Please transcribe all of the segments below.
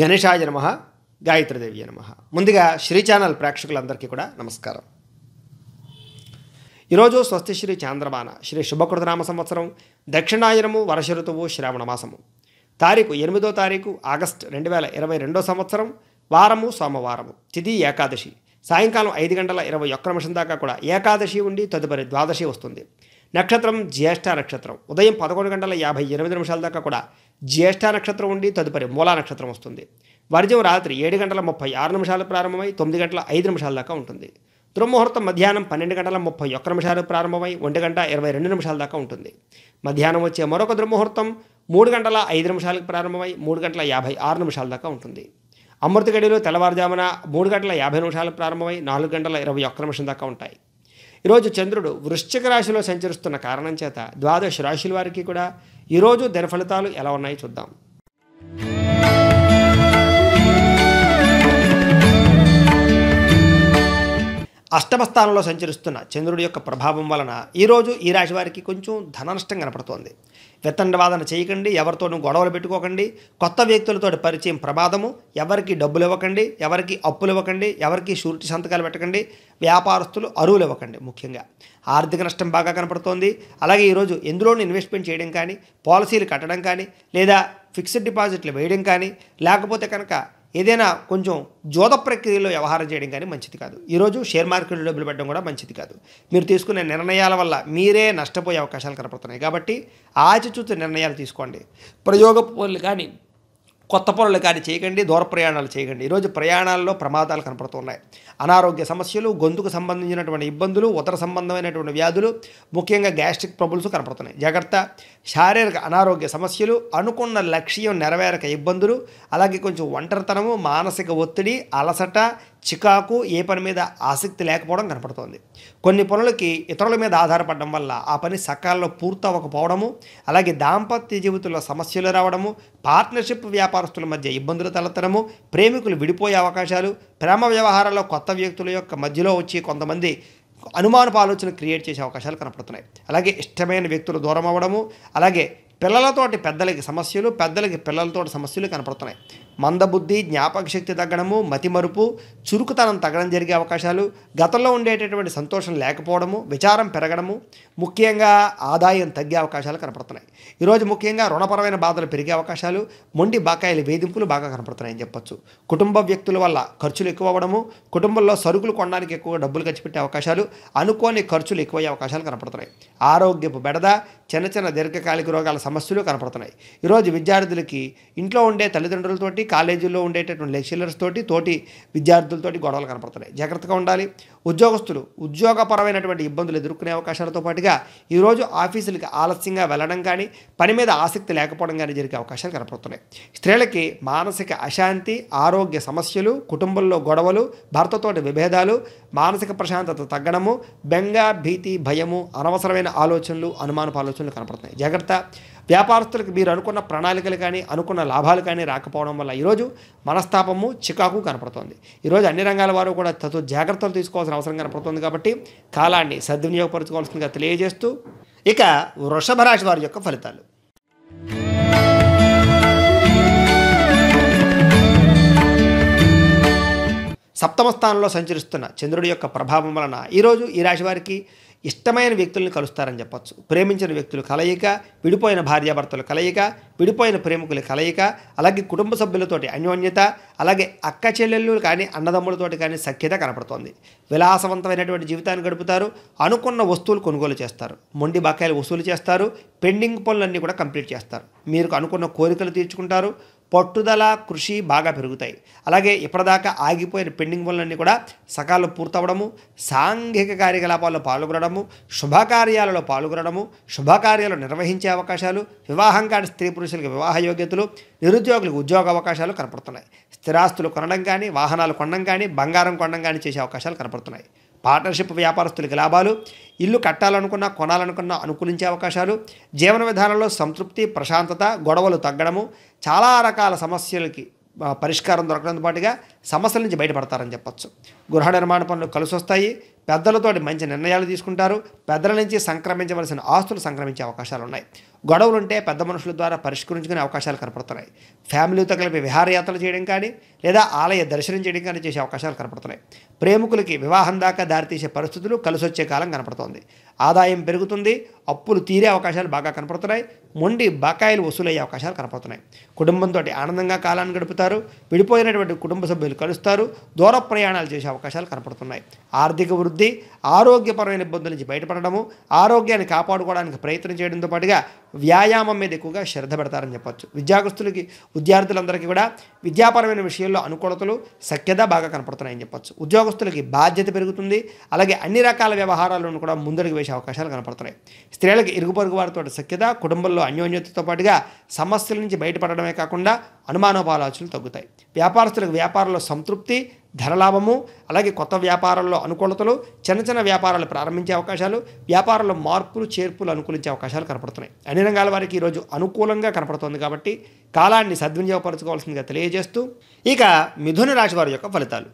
గణేషాయ నమ గాయత్రిదేవి నమ ముందుగా శ్రీ ఛానల్ ప్రేక్షకులందరికీ కూడా నమస్కారం ఈరోజు స్వస్తి శ్రీ చాంద్రమాన శ్రీ శుభకృతనామ సంవత్సరం దక్షిణాయనము వర్ష ఋతువు శ్రావణ మాసము తారీఖు ఎనిమిదో తారీఖు ఆగస్ట్ రెండు వేల ఇరవై రెండో సంవత్సరం వారము సోమవారము తిథి ఏకాదశి సాయంకాలం ఐదు గంటల ఇరవై ఒక్క నిమిషం దాకా కూడా ఏకాదశి ఉండి తదుపరి ద్వాదశి వస్తుంది నక్షత్రం జ్యేష్ఠ నక్షత్రం ఉదయం పదకొండు గంటల యాభై ఎనిమిది నిమిషాల దాకా కూడా జ్యేష్ఠ నక్షత్రం ఉండి తదుపరి మూలా నక్షత్రం వస్తుంది వర్జం రాత్రి ఏడు గంటల ముప్పై ఆరు నిమిషాలు ప్రారంభమై తొమ్మిది గంటల ఐదు నిమిషాల దాకా ఉంటుంది దుర్ముహూర్తం మధ్యాహ్నం పన్నెండు గంటల ముప్పై ఒక్క నిమిషాలు ప్రారంభమై ఒంటి గంట ఇరవై రెండు నిమిషాల దాకా ఉంటుంది మధ్యాహ్నం వచ్చే మరొక దుర్ముహూర్తం మూడు గంటల ఐదు నిమిషాలకు ప్రారంభమై మూడు గంటల యాభై ఆరు నిమిషాల దాకా ఉంటుంది అమృత గడిలో తెల్లవారుజామున మూడు గంటల యాభై నిమిషాలు ప్రారంభమై నాలుగు గంటల ఇరవై ఒక్క నిమిషం దాకా ఉంటాయి ఈరోజు చంద్రుడు వృశ్చిక రాశిలో సంచరిస్తున్న కారణం చేత ద్వాదశ రాశుల వారికి కూడా ఈరోజు ఫలితాలు ఎలా ఉన్నాయో చూద్దాం అష్టమ స్థానంలో సంచరిస్తున్న చంద్రుడి యొక్క ప్రభావం వలన ఈరోజు ఈ రాశి వారికి కొంచెం ధన నష్టం కనపడుతోంది వితండవాదన చేయకండి ఎవరితోనూ గొడవలు పెట్టుకోకండి కొత్త వ్యక్తులతో పరిచయం ప్రమాదము ఎవరికి డబ్బులు ఇవ్వకండి ఎవరికి అప్పులు ఇవ్వకండి ఎవరికి షూరిటీ సంతకాలు పెట్టకండి వ్యాపారస్తులు అరువులు ఇవ్వకండి ముఖ్యంగా ఆర్థిక నష్టం బాగా కనపడుతోంది అలాగే ఈరోజు ఎందులోనూ ఇన్వెస్ట్మెంట్ చేయడం కానీ పాలసీలు కట్టడం కానీ లేదా ఫిక్స్డ్ డిపాజిట్లు వేయడం కానీ లేకపోతే కనుక ఏదైనా కొంచెం జోద ప్రక్రియలో వ్యవహారం చేయడం కానీ మంచిది కాదు ఈరోజు షేర్ మార్కెట్లో డబ్బులు పెట్టడం కూడా మంచిది కాదు మీరు తీసుకునే నిర్ణయాల వల్ల మీరే నష్టపోయే అవకాశాలు కనపడుతున్నాయి కాబట్టి ఆచిచూచి నిర్ణయాలు తీసుకోండి ప్రయోగ కానీ కొత్త పనులు కానీ చేయకండి దూర ప్రయాణాలు చేయకండి ఈరోజు ప్రయాణాల్లో ప్రమాదాలు కనపడుతున్నాయి అనారోగ్య సమస్యలు గొంతుకు సంబంధించినటువంటి ఇబ్బందులు ఉదర సంబంధమైనటువంటి వ్యాధులు ముఖ్యంగా గ్యాస్ట్రిక్ ప్రబుల్స్ కనపడుతున్నాయి జాగ్రత్త శారీరక అనారోగ్య సమస్యలు అనుకున్న లక్ష్యం నెరవేరక ఇబ్బందులు అలాగే కొంచెం ఒంటరితనము మానసిక ఒత్తిడి అలసట చికాకు ఏ పని మీద ఆసక్తి లేకపోవడం కనపడుతోంది కొన్ని పనులకి ఇతరుల మీద ఆధారపడడం వల్ల ఆ పని సకాలంలో పూర్తవ్వకపోవడము అలాగే దాంపత్య జీవితంలో సమస్యలు రావడము పార్ట్నర్షిప్ వ్యాపారస్తుల మధ్య ఇబ్బందులు తలెత్తడము ప్రేమికులు విడిపోయే అవకాశాలు ప్రేమ వ్యవహారాల్లో కొత్త వ్యక్తుల యొక్క మధ్యలో వచ్చి కొంతమంది అనుమానపు ఆలోచనలు క్రియేట్ చేసే అవకాశాలు కనపడుతున్నాయి అలాగే ఇష్టమైన వ్యక్తులు దూరం అవ్వడము అలాగే పిల్లలతోటి పెద్దలకి సమస్యలు పెద్దలకి పిల్లలతోటి సమస్యలు కనపడుతున్నాయి మందబుద్ధి జ్ఞాపక శక్తి తగ్గడము మతిమరుపు చురుకుతనం తగ్గడం జరిగే అవకాశాలు గతంలో ఉండేటటువంటి సంతోషం లేకపోవడము విచారం పెరగడము ముఖ్యంగా ఆదాయం తగ్గే అవకాశాలు కనపడుతున్నాయి ఈరోజు ముఖ్యంగా రుణపరమైన బాధలు పెరిగే అవకాశాలు మొండి బకాయిల వేధింపులు బాగా కనపడుతున్నాయని చెప్పొచ్చు కుటుంబ వ్యక్తుల వల్ల ఖర్చులు ఎక్కువ అవ్వడము కుటుంబంలో సరుకులు కొనడానికి ఎక్కువ డబ్బులు ఖర్చు పెట్టే అవకాశాలు అనుకోని ఖర్చులు ఎక్కువయ్యే అవకాశాలు కనపడుతున్నాయి ఆరోగ్యపు బెడద చిన్న చిన్న దీర్ఘకాలిక రోగాల సమస్యలు కనపడుతున్నాయి ఈరోజు విద్యార్థులకి ఇంట్లో ఉండే తల్లిదండ్రులతోటి కాలేజీలో ఉండేటటువంటి లెక్చరర్స్ తోటి తోటి విద్యార్థులతోటి గొడవలు కనపడుతున్నాయి జాగ్రత్తగా ఉండాలి ఉద్యోగస్తులు ఉద్యోగపరమైనటువంటి ఇబ్బందులు ఎదుర్కొనే అవకాశాలతో పాటుగా ఈరోజు ఆఫీసులకి ఆలస్యంగా వెళ్ళడం కానీ పని మీద ఆసక్తి లేకపోవడం కానీ జరిగే అవకాశాలు కనపడుతున్నాయి స్త్రీలకి మానసిక అశాంతి ఆరోగ్య సమస్యలు కుటుంబంలో గొడవలు భర్తతోటి విభేదాలు మానసిక ప్రశాంతత తగ్గడము బెంగ భీతి భయము అనవసరమైన ఆలోచనలు అనుమానపు ఆలోచనలు కనపడుతున్నాయి జాగ్రత్త వ్యాపారస్తులకు మీరు అనుకున్న ప్రణాళికలు కానీ అనుకున్న లాభాలు కానీ రాకపోవడం వల్ల ఈరోజు మనస్తాపము చికాకు కనపడుతుంది ఈరోజు అన్ని రంగాల వారు కూడా తదు జాగ్రత్తలు తీసుకోవాల్సిన అవసరం కనపడుతుంది కాబట్టి కాలాన్ని సద్వినియోగపరచుకోవాల్సిందిగా తెలియజేస్తూ ఇక వృషభ రాశి వారి యొక్క ఫలితాలు సప్తమ స్థానంలో సంచరిస్తున్న చంద్రుడి యొక్క ప్రభావం వలన ఈరోజు ఈ రాశి వారికి ఇష్టమైన వ్యక్తులను కలుస్తారని చెప్పచ్చు ప్రేమించిన వ్యక్తులు కలయిక విడిపోయిన భార్యాభర్తలు కలయిక విడిపోయిన ప్రేమికుల కలయిక అలాగే కుటుంబ సభ్యులతోటి అన్యోన్యత అలాగే అక్క చెల్లెళ్ళు కానీ అన్నదమ్ములతోటి కానీ సఖ్యత కనపడుతోంది విలాసవంతమైనటువంటి జీవితాన్ని గడుపుతారు అనుకున్న వస్తువులు కొనుగోలు చేస్తారు మొండి బకాయిలు వసూలు చేస్తారు పెండింగ్ పనులన్నీ కూడా కంప్లీట్ చేస్తారు మీరు అనుకున్న కోరికలు తీర్చుకుంటారు పట్టుదల కృషి బాగా పెరుగుతాయి అలాగే ఇప్పటిదాకా ఆగిపోయిన పెండింగ్ పనులన్నీ కూడా సకాలు పూర్తవడము సాంఘిక కార్యకలాపాల్లో పాల్గొనడము శుభకార్యాలలో పాల్గొనడము శుభకార్యాలు నిర్వహించే అవకాశాలు వివాహం కాని స్త్రీ పురుషులకు వివాహ యోగ్యతలు నిరుద్యోగులకు ఉద్యోగ అవకాశాలు కనపడుతున్నాయి స్థిరాస్తులు కొనడం కానీ వాహనాలు కొనడం కానీ బంగారం కొనడం కానీ చేసే అవకాశాలు కనపడుతున్నాయి పార్ట్నర్షిప్ వ్యాపారస్తులకి లాభాలు ఇల్లు కట్టాలనుకున్నా కొనాలనుకున్నా అనుకూలించే అవకాశాలు జీవన విధానంలో సంతృప్తి ప్రశాంతత గొడవలు తగ్గడము చాలా రకాల సమస్యలకి పరిష్కారం దొరకడంతో పాటుగా సమస్యల నుంచి బయటపడతారని చెప్పచ్చు గృహ నిర్మాణ పనులు కలిసి వస్తాయి పెద్దలతోటి మంచి నిర్ణయాలు తీసుకుంటారు పెద్దల నుంచి సంక్రమించవలసిన ఆస్తులు సంక్రమించే అవకాశాలు ఉన్నాయి గొడవలు ఉంటే పెద్ద మనుషుల ద్వారా పరిష్కరించుకునే అవకాశాలు కనపడుతున్నాయి ఫ్యామిలీతో కలిపి విహారయాత్రలు చేయడం కానీ లేదా ఆలయ దర్శనం చేయడం కానీ చేసే అవకాశాలు కనపడుతున్నాయి ప్రేమికులకి వివాహం దాకా దారితీసే పరిస్థితులు కలిసొచ్చే కాలం కనపడుతోంది ఆదాయం పెరుగుతుంది అప్పులు తీరే అవకాశాలు బాగా కనపడుతున్నాయి మొండి బకాయిలు వసూలయ్యే అవకాశాలు కనపడుతున్నాయి కుటుంబంతో ఆనందంగా కాలాన్ని గడుపుతారు విడిపోయినటువంటి కుటుంబ సభ్యులు కలుస్తారు దూర ప్రయాణాలు చేసే అవకాశాలు కనపడుతున్నాయి ఆర్థిక వృద్ధి ఆరోగ్యపరమైన ఇబ్బందుల నుంచి బయటపడడము ఆరోగ్యాన్ని కాపాడుకోవడానికి ప్రయత్నం చేయడంతో పాటుగా వ్యాయామం మీద ఎక్కువగా శ్రద్ధ పెడతారని చెప్పచ్చు విద్యాగ్రస్తులకి విద్యార్థులందరికీ కూడా విద్యాపరమైన విషయంలో అనుకూలతలు సఖ్యత బాగా కనపడుతున్నాయని చెప్పచ్చు ఉద్యోగస్తులకి బాధ్యత పెరుగుతుంది అలాగే అన్ని రకాల వ్యవహారాలను కూడా ముందడుగు వేసే అవకాశాలు కనపడుతున్నాయి స్త్రీలకు ఇరుగు పొరుగు వారితో సఖ్యత కుటుంబంలో అన్యోన్యతతో పాటుగా సమస్యల నుంచి బయటపడడమే కాకుండా అనుమానోపాలోచనలు తగ్గుతాయి వ్యాపారస్తులకు వ్యాపారంలో సంతృప్తి లాభము అలాగే కొత్త వ్యాపారాల్లో అనుకూలతలు చిన్న చిన్న వ్యాపారాలు ప్రారంభించే అవకాశాలు వ్యాపారంలో మార్పులు చేర్పులు అనుకూలించే అవకాశాలు కనపడుతున్నాయి అన్ని రంగాల వారికి ఈరోజు అనుకూలంగా కనపడుతుంది కాబట్టి కాలాన్ని సద్వినియోగపరచుకోవాల్సిందిగా తెలియజేస్తూ ఇక మిథున రాశి వారి యొక్క ఫలితాలు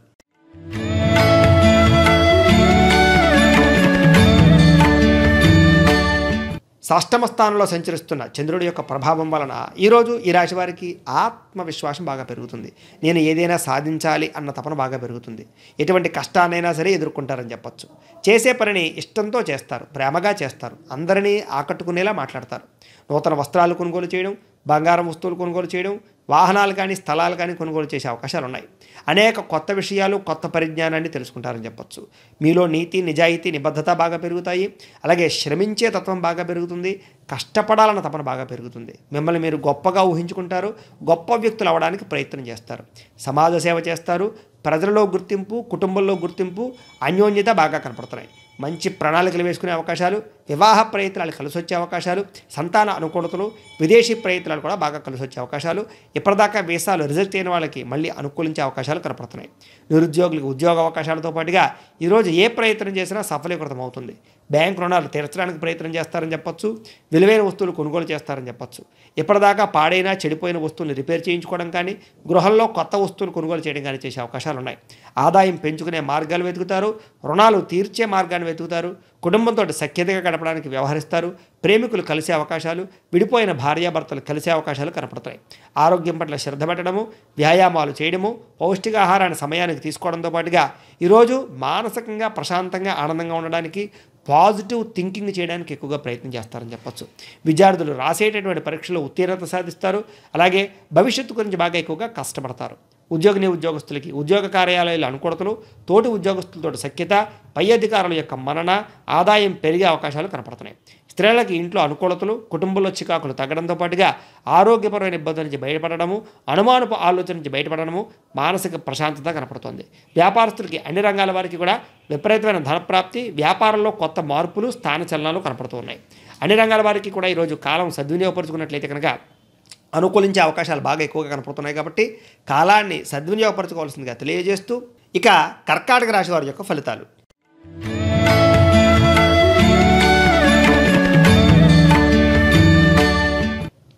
షష్టమ స్థానంలో సంచరిస్తున్న చంద్రుడి యొక్క ప్రభావం వలన ఈరోజు ఈ రాశి వారికి ఆత్మవిశ్వాసం బాగా పెరుగుతుంది నేను ఏదైనా సాధించాలి అన్న తపన బాగా పెరుగుతుంది ఎటువంటి కష్టాన్నైనా సరే ఎదుర్కొంటారని చెప్పచ్చు చేసే పనిని ఇష్టంతో చేస్తారు ప్రేమగా చేస్తారు అందరినీ ఆకట్టుకునేలా మాట్లాడతారు నూతన వస్త్రాలు కొనుగోలు చేయడం బంగారం వస్తువులు కొనుగోలు చేయడం వాహనాలు కానీ స్థలాలు కానీ కొనుగోలు చేసే అవకాశాలు ఉన్నాయి అనేక కొత్త విషయాలు కొత్త పరిజ్ఞానాన్ని తెలుసుకుంటారని చెప్పొచ్చు మీలో నీతి నిజాయితీ నిబద్ధత బాగా పెరుగుతాయి అలాగే శ్రమించే తత్వం బాగా పెరుగుతుంది కష్టపడాలన్న తపన బాగా పెరుగుతుంది మిమ్మల్ని మీరు గొప్పగా ఊహించుకుంటారు గొప్ప వ్యక్తులు అవడానికి ప్రయత్నం చేస్తారు సమాజ సేవ చేస్తారు ప్రజలలో గుర్తింపు కుటుంబంలో గుర్తింపు అన్యోన్యత బాగా కనపడుతున్నాయి మంచి ప్రణాళికలు వేసుకునే అవకాశాలు వివాహ ప్రయత్నాలు కలిసి వచ్చే అవకాశాలు సంతాన అనుకూలతలు విదేశీ ప్రయత్నాలు కూడా బాగా కలిసి వచ్చే అవకాశాలు ఇప్పటిదాకా వీసాలు రిజెక్ట్ అయిన వాళ్ళకి మళ్ళీ అనుకూలించే అవకాశాలు కనపడుతున్నాయి నిరుద్యోగులకు ఉద్యోగ అవకాశాలతో పాటుగా ఈరోజు ఏ ప్రయత్నం చేసినా సఫలీకృతం అవుతుంది బ్యాంక్ రుణాలు తీర్చడానికి ప్రయత్నం చేస్తారని చెప్పొచ్చు విలువైన వస్తువులు కొనుగోలు చేస్తారని చెప్పొచ్చు ఇప్పటిదాకా పాడైన చెడిపోయిన వస్తువులు రిపేర్ చేయించుకోవడం కానీ గృహంలో కొత్త వస్తువులు కొనుగోలు చేయడం కానీ చేసే అవకాశాలు ఉన్నాయి ఆదాయం పెంచుకునే మార్గాలు వెతుకుతారు రుణాలు తీర్చే మార్గాన్ని వెతుకుతారు కుటుంబంతో సఖ్యతగా గడపడానికి వ్యవహరిస్తారు ప్రేమికులు కలిసే అవకాశాలు విడిపోయిన భార్యాభర్తలు కలిసే అవకాశాలు కనపడతాయి ఆరోగ్యం పట్ల శ్రద్ధ పెట్టడము వ్యాయామాలు చేయడము పౌష్టికాహారాన్ని సమయానికి తీసుకోవడంతో పాటుగా ఈరోజు మానసికంగా ప్రశాంతంగా ఆనందంగా ఉండడానికి పాజిటివ్ థింకింగ్ చేయడానికి ఎక్కువగా ప్రయత్నం చేస్తారని చెప్పచ్చు విద్యార్థులు రాసేటటువంటి పరీక్షలో ఉత్తీర్ణత సాధిస్తారు అలాగే భవిష్యత్తు గురించి బాగా ఎక్కువగా కష్టపడతారు ఉద్యోగిని ఉద్యోగస్తులకి ఉద్యోగ కార్యాలయాల అనుకూడతలు తోటి ఉద్యోగస్తులతో సఖ్యత పై అధికారుల యొక్క మరణ ఆదాయం పెరిగే అవకాశాలు కనపడుతున్నాయి స్త్రీలకి ఇంట్లో అనుకూలతలు కుటుంబంలో చికాకులు తగ్గడంతో పాటుగా ఆరోగ్యపరమైన ఇబ్బందుల నుంచి బయటపడడము అనుమానపు ఆలోచన నుంచి బయటపడడము మానసిక ప్రశాంతత కనపడుతుంది వ్యాపారస్తులకి అన్ని రంగాల వారికి కూడా విపరీతమైన ధనప్రాప్తి వ్యాపారంలో కొత్త మార్పులు స్థాన చలనాలు కనపడుతున్నాయి అన్ని రంగాల వారికి కూడా ఈరోజు కాలం సద్వినియోగపరుచుకున్నట్లయితే కనుక అనుకూలించే అవకాశాలు బాగా ఎక్కువగా కనపడుతున్నాయి కాబట్టి కాలాన్ని సద్వినియోగపరచుకోవాల్సిందిగా తెలియజేస్తూ ఇక కర్కాటక రాశి వారి యొక్క ఫలితాలు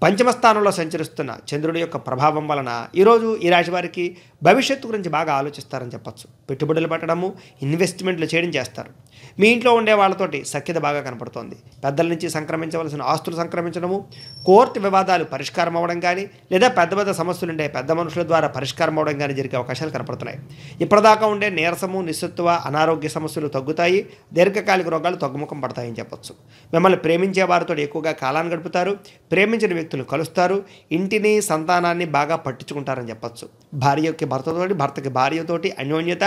పంచమ స్థానంలో సంచరిస్తున్న చంద్రుడి యొక్క ప్రభావం వలన ఈరోజు ఈ రాశి వారికి భవిష్యత్తు గురించి బాగా ఆలోచిస్తారని చెప్పచ్చు పెట్టుబడులు పెట్టడము ఇన్వెస్ట్మెంట్లు చేయడం చేస్తారు మీ ఇంట్లో ఉండే వాళ్ళతోటి సఖ్యత బాగా కనపడుతోంది పెద్దల నుంచి సంక్రమించవలసిన ఆస్తులు సంక్రమించడము కోర్టు వివాదాలు పరిష్కారం అవ్వడం కానీ లేదా పెద్ద పెద్ద సమస్యలు ఉండే పెద్ద మనుషుల ద్వారా పరిష్కారం అవ్వడం కానీ జరిగే అవకాశాలు కనపడుతున్నాయి ఇప్పటిదాకా ఉండే నీరసము నిస్సత్వ అనారోగ్య సమస్యలు తగ్గుతాయి దీర్ఘకాలిక రోగాలు తగ్గుముఖం పడతాయని చెప్పచ్చు మిమ్మల్ని ప్రేమించే వారితో ఎక్కువగా కాలాన్ని గడుపుతారు ప్రేమించిన వ్యక్తులు కలుస్తారు ఇంటిని సంతానాన్ని బాగా పట్టించుకుంటారని చెప్పచ్చు భార్య యొక్క భర్తతోటి భర్తకి భార్యతోటి అన్యోన్యత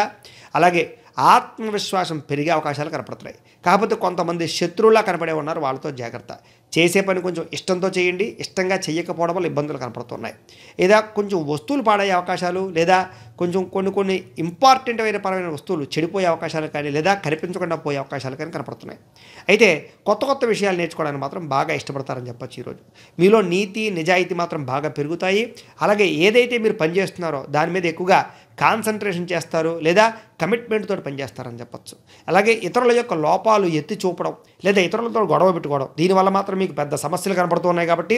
అలాగే ఆత్మవిశ్వాసం పెరిగే అవకాశాలు కనపడుతున్నాయి కాకపోతే కొంతమంది శత్రువులా కనపడే ఉన్నారు వాళ్ళతో జాగ్రత్త చేసే పని కొంచెం ఇష్టంతో చేయండి ఇష్టంగా చేయకపోవడం వల్ల ఇబ్బందులు కనపడుతున్నాయి లేదా కొంచెం వస్తువులు పాడయ్యే అవకాశాలు లేదా కొంచెం కొన్ని కొన్ని ఇంపార్టెంట్ అయిన పరమైన వస్తువులు చెడిపోయే అవకాశాలు కానీ లేదా కనిపించకుండా పోయే అవకాశాలు కానీ కనపడుతున్నాయి అయితే కొత్త కొత్త విషయాలు నేర్చుకోవడానికి మాత్రం బాగా ఇష్టపడతారని చెప్పచ్చు ఈరోజు మీలో నీతి నిజాయితీ మాత్రం బాగా పెరుగుతాయి అలాగే ఏదైతే మీరు పనిచేస్తున్నారో దాని మీద ఎక్కువగా కాన్సన్ట్రేషన్ చేస్తారు లేదా కమిట్మెంట్ తోటి పనిచేస్తారని చెప్పచ్చు అలాగే ఇతరుల యొక్క లోపాలు ఎత్తి చూపడం లేదా ఇతరులతో గొడవ పెట్టుకోవడం దీనివల్ల మాత్రం మీకు పెద్ద సమస్యలు కనబడుతున్నాయి కాబట్టి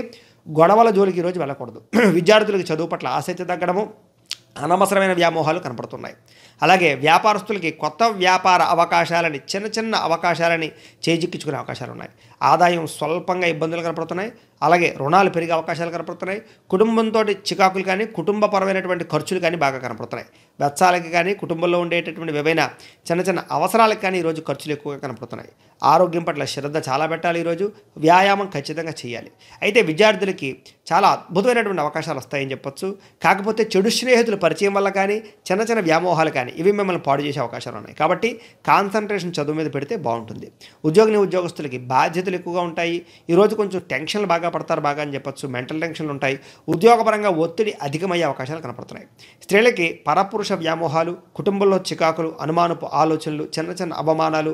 గొడవల జోలికి ఈరోజు వెళ్ళకూడదు విద్యార్థులకు చదువు పట్ల ఆసక్తి తగ్గడము అనవసరమైన వ్యామోహాలు కనపడుతున్నాయి అలాగే వ్యాపారస్తులకి కొత్త వ్యాపార అవకాశాలని చిన్న చిన్న అవకాశాలని చేజిక్కించుకునే అవకాశాలు ఉన్నాయి ఆదాయం స్వల్పంగా ఇబ్బందులు కనపడుతున్నాయి అలాగే రుణాలు పెరిగే అవకాశాలు కనపడుతున్నాయి కుటుంబంతో చికాకులు కానీ కుటుంబపరమైనటువంటి ఖర్చులు కానీ బాగా కనపడుతున్నాయి వెచ్చాలకి కానీ కుటుంబంలో ఉండేటటువంటి ఏవైనా చిన్న చిన్న అవసరాలకు కానీ ఈరోజు ఖర్చులు ఎక్కువగా కనపడుతున్నాయి ఆరోగ్యం పట్ల శ్రద్ధ చాలా పెట్టాలి ఈరోజు వ్యాయామం ఖచ్చితంగా చేయాలి అయితే విద్యార్థులకి చాలా అద్భుతమైనటువంటి అవకాశాలు వస్తాయని చెప్పొచ్చు కాకపోతే చెడు స్నేహితుల పరిచయం వల్ల కానీ చిన్న చిన్న వ్యామోహాలు కానీ ఇవి మిమ్మల్ని పాడు చేసే అవకాశాలు ఉన్నాయి కాబట్టి కాన్సన్ట్రేషన్ చదువు మీద పెడితే బాగుంటుంది ఉద్యోగిని ఉద్యోగస్తులకి బాధ్యతలు ఇబ్బందులు ఎక్కువగా ఉంటాయి ఈరోజు కొంచెం టెన్షన్లు బాగా పడతారు బాగా అని చెప్పొచ్చు మెంటల్ టెన్షన్లు ఉంటాయి ఉద్యోగపరంగా ఒత్తిడి అధికమయ్యే అవకాశాలు కనపడుతున్నాయి స్త్రీలకి పరపురుష వ్యామోహాలు కుటుంబంలో చికాకులు అనుమానపు ఆలోచనలు చిన్న చిన్న అవమానాలు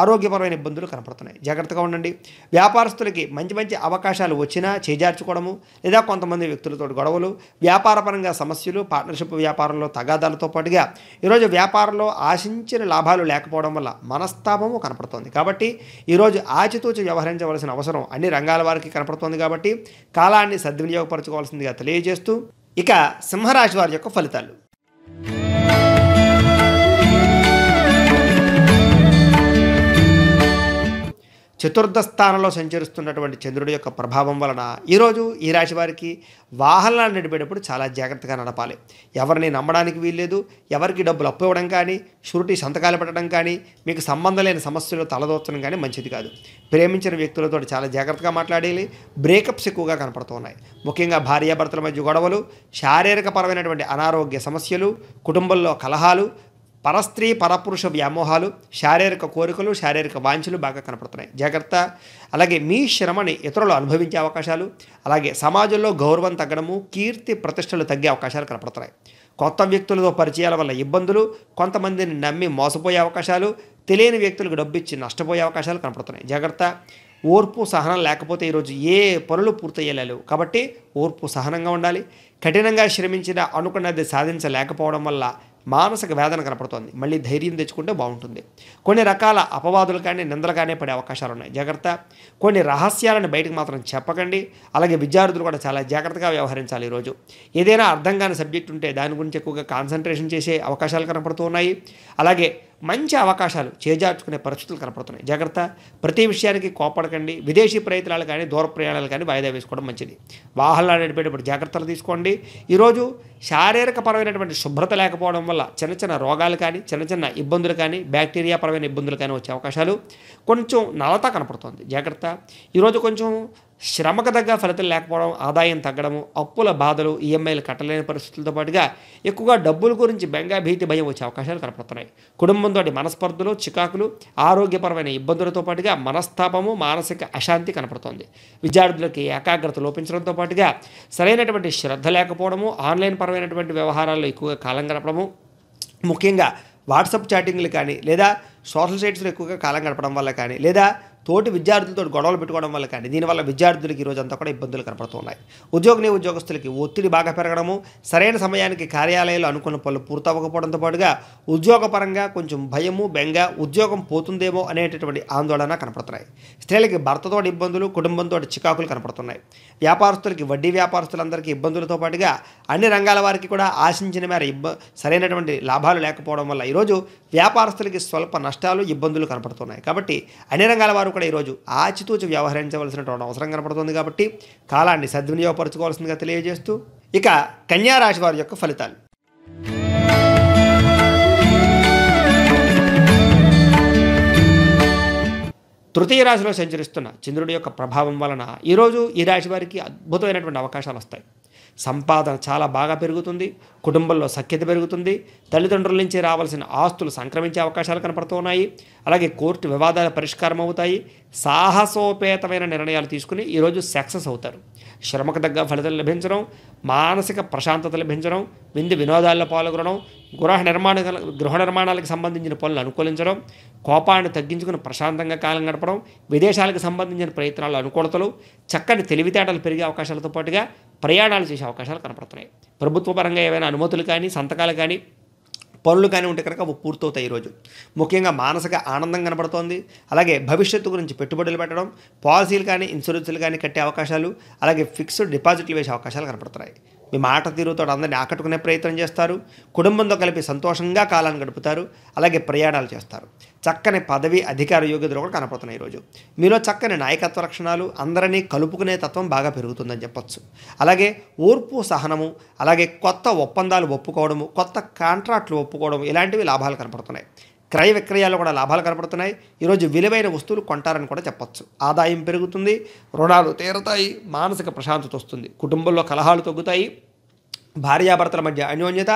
ఆరోగ్యపరమైన ఇబ్బందులు కనపడుతున్నాయి జాగ్రత్తగా ఉండండి వ్యాపారస్తులకి మంచి మంచి అవకాశాలు వచ్చినా చేజార్చుకోవడము లేదా కొంతమంది వ్యక్తులతో గొడవలు వ్యాపారపరంగా సమస్యలు పార్ట్నర్షిప్ వ్యాపారంలో తగాదాలతో పాటుగా ఈరోజు వ్యాపారంలో ఆశించిన లాభాలు లేకపోవడం వల్ల మనస్తాపము కనపడుతోంది కాబట్టి ఈరోజు ఆచితూ కలితూచి వ్యవహరించవలసిన అవసరం అన్ని రంగాల వారికి కనపడుతోంది కాబట్టి కాలాన్ని సద్వినియోగపరచుకోవాల్సిందిగా తెలియజేస్తూ ఇక సింహరాశి వారి యొక్క ఫలితాలు చతుర్థ స్థానంలో సంచరిస్తున్నటువంటి చంద్రుడి యొక్క ప్రభావం వలన ఈరోజు ఈ రాశి వారికి వాహనాలు నడిపేటప్పుడు చాలా జాగ్రత్తగా నడపాలి ఎవరిని నమ్మడానికి వీల్లేదు ఎవరికి డబ్బులు అప్పు ఇవ్వడం కానీ షూరిటీ సంతకాలు పెట్టడం కానీ మీకు సంబంధం లేని సమస్యలు తలదోచడం కానీ మంచిది కాదు ప్రేమించిన వ్యక్తులతో చాలా జాగ్రత్తగా మాట్లాడేది బ్రేకప్స్ ఎక్కువగా కనపడుతున్నాయి ముఖ్యంగా భార్యాభర్తల మధ్య గొడవలు శారీరకపరమైనటువంటి అనారోగ్య సమస్యలు కుటుంబంలో కలహాలు పరస్త్రీ పరపురుష వ్యామోహాలు శారీరక కోరికలు శారీరక వాంఛలు బాగా కనపడుతున్నాయి జాగ్రత్త అలాగే మీ శ్రమని ఇతరులు అనుభవించే అవకాశాలు అలాగే సమాజంలో గౌరవం తగ్గడము కీర్తి ప్రతిష్టలు తగ్గే అవకాశాలు కనపడుతున్నాయి కొత్త వ్యక్తులతో పరిచయాల వల్ల ఇబ్బందులు కొంతమందిని నమ్మి మోసపోయే అవకాశాలు తెలియని వ్యక్తులకు డబ్బు ఇచ్చి నష్టపోయే అవకాశాలు కనపడుతున్నాయి జాగ్రత్త ఓర్పు సహనం లేకపోతే ఈరోజు ఏ పనులు పూర్తయ్యలేవు కాబట్టి ఓర్పు సహనంగా ఉండాలి కఠినంగా శ్రమించిన అనుకున్నది సాధించలేకపోవడం వల్ల మానసిక వేదన కనపడుతోంది మళ్ళీ ధైర్యం తెచ్చుకుంటే బాగుంటుంది కొన్ని రకాల అపవాదులు కానీ నిందలు కానీ పడే అవకాశాలు ఉన్నాయి జాగ్రత్త కొన్ని రహస్యాలను బయటకు మాత్రం చెప్పకండి అలాగే విద్యార్థులు కూడా చాలా జాగ్రత్తగా వ్యవహరించాలి ఈరోజు ఏదైనా అర్థం కాని సబ్జెక్ట్ ఉంటే దాని గురించి ఎక్కువగా కాన్సన్ట్రేషన్ చేసే అవకాశాలు కనపడుతున్నాయి అలాగే మంచి అవకాశాలు చేజార్చుకునే పరిస్థితులు కనపడుతున్నాయి జాగ్రత్త ప్రతి విషయానికి కోపడకండి విదేశీ ప్రయత్నాలు కానీ దూర ప్రయాణాలు కానీ వాయిదా వేసుకోవడం మంచిది వాహనాలు నడిపేటప్పుడు జాగ్రత్తలు తీసుకోండి ఈరోజు శారీరక పరమైనటువంటి శుభ్రత లేకపోవడం వల్ల చిన్న చిన్న రోగాలు కానీ చిన్న చిన్న ఇబ్బందులు కానీ బ్యాక్టీరియా పరమైన ఇబ్బందులు కానీ వచ్చే అవకాశాలు కొంచెం నలత కనపడుతుంది జాగ్రత్త ఈరోజు కొంచెం శ్రమకు తగ్గ ఫలితం లేకపోవడం ఆదాయం తగ్గడము అప్పుల బాధలు ఈఎంఐలు కట్టలేని పరిస్థితులతో పాటుగా ఎక్కువగా డబ్బుల గురించి బెంగా భీతి భయం వచ్చే అవకాశాలు కనపడుతున్నాయి కుటుంబంతో మనస్పర్ధలు చికాకులు ఆరోగ్యపరమైన ఇబ్బందులతో పాటుగా మనస్తాపము మానసిక అశాంతి కనపడుతోంది విద్యార్థులకి ఏకాగ్రత లోపించడంతో పాటుగా సరైనటువంటి శ్రద్ధ లేకపోవడము ఆన్లైన్ పరమైనటువంటి వ్యవహారాల్లో ఎక్కువగా కాలం గడపడము ముఖ్యంగా వాట్సాప్ చాటింగ్లు కానీ లేదా సోషల్ సైట్స్లో ఎక్కువగా కాలం గడపడం వల్ల కానీ లేదా తోటి విద్యార్థులతో గొడవలు పెట్టుకోవడం వల్ల కానీ దీనివల్ల విద్యార్థులకి ఈరోజు అంతా కూడా ఇబ్బందులు కనపడుతున్నాయి ఉద్యోగిని ఉద్యోగస్తులకి ఒత్తిడి బాగా పెరగడము సరైన సమయానికి కార్యాలయాలు అనుకున్న పనులు పూర్తవ్వకపోవడంతో పాటుగా ఉద్యోగపరంగా కొంచెం భయము బెంగ ఉద్యోగం పోతుందేమో అనేటటువంటి ఆందోళన కనపడుతున్నాయి స్త్రీలకి భర్తతో ఇబ్బందులు కుటుంబంతో చికాకులు కనపడుతున్నాయి వ్యాపారస్తులకి వడ్డీ వ్యాపారస్తులందరికీ ఇబ్బందులతో పాటుగా అన్ని రంగాల వారికి కూడా ఆశించిన మేర ఇబ్బ సరైనటువంటి లాభాలు లేకపోవడం వల్ల ఈరోజు వ్యాపారస్తులకి స్వల్ప నష్టాలు ఇబ్బందులు కనపడుతున్నాయి కాబట్టి అన్ని రంగాల వారు కూడా ఈరోజు ఆచితూచి వ్యవహరించవలసినటువంటి అవసరం కనపడుతుంది కాబట్టి కాలాన్ని సద్వినియోగపరచుకోవాల్సిందిగా తెలియజేస్తూ ఇక కన్యా రాశి వారి యొక్క ఫలితాలు తృతీయ రాశిలో సంచరిస్తున్న చంద్రుడి యొక్క ప్రభావం వలన ఈరోజు ఈ రాశి వారికి అద్భుతమైనటువంటి అవకాశాలు వస్తాయి సంపాదన చాలా బాగా పెరుగుతుంది కుటుంబంలో సఖ్యత పెరుగుతుంది తల్లిదండ్రుల నుంచి రావాల్సిన ఆస్తులు సంక్రమించే అవకాశాలు కనపడుతున్నాయి అలాగే కోర్టు వివాదాల పరిష్కారం అవుతాయి సాహసోపేతమైన నిర్ణయాలు తీసుకుని ఈరోజు సక్సెస్ అవుతారు శ్రమకు తగ్గ ఫలితం లభించడం మానసిక ప్రశాంతత లభించడం విందు వినోదాల్లో పాల్గొనడం గృహ నిర్మాణ గృహ నిర్మాణాలకు సంబంధించిన పనులు అనుకూలించడం కోపాన్ని తగ్గించుకుని ప్రశాంతంగా కాలం గడపడం విదేశాలకు సంబంధించిన ప్రయత్నాలు అనుకూలతలు చక్కటి తెలివితేటలు పెరిగే అవకాశాలతో పాటుగా ప్రయాణాలు చేసే అవకాశాలు కనపడుతున్నాయి ప్రభుత్వ పరంగా ఏవైనా అనుమతులు కానీ సంతకాలు కానీ పనులు కానీ ఉంటే కనుక అవి పూర్తవుతాయి ఈరోజు ముఖ్యంగా మానసిక ఆనందం కనబడుతోంది అలాగే భవిష్యత్తు గురించి పెట్టుబడులు పెట్టడం పాలసీలు కానీ ఇన్సూరెన్సులు కానీ కట్టే అవకాశాలు అలాగే ఫిక్స్డ్ డిపాజిట్లు వేసే అవకాశాలు కనపడుతున్నాయి మీ మాట తీరుతో అందరినీ ఆకట్టుకునే ప్రయత్నం చేస్తారు కుటుంబంతో కలిపి సంతోషంగా కాలాన్ని గడుపుతారు అలాగే ప్రయాణాలు చేస్తారు చక్కని పదవి అధికార యోగ్యతలు కూడా కనపడుతున్నాయి ఈరోజు మీలో చక్కని నాయకత్వ లక్షణాలు అందరినీ కలుపుకునే తత్వం బాగా పెరుగుతుందని చెప్పచ్చు అలాగే ఓర్పు సహనము అలాగే కొత్త ఒప్పందాలు ఒప్పుకోవడము కొత్త కాంట్రాక్ట్లు ఒప్పుకోవడం ఇలాంటివి లాభాలు కనపడుతున్నాయి క్రయ విక్రయాల్లో కూడా లాభాలు కనపడుతున్నాయి ఈరోజు విలువైన వస్తువులు కొంటారని కూడా చెప్పచ్చు ఆదాయం పెరుగుతుంది రుణాలు తీరతాయి మానసిక ప్రశాంతత వస్తుంది కుటుంబంలో కలహాలు తగ్గుతాయి భార్యాభర్తల మధ్య అన్యోన్యత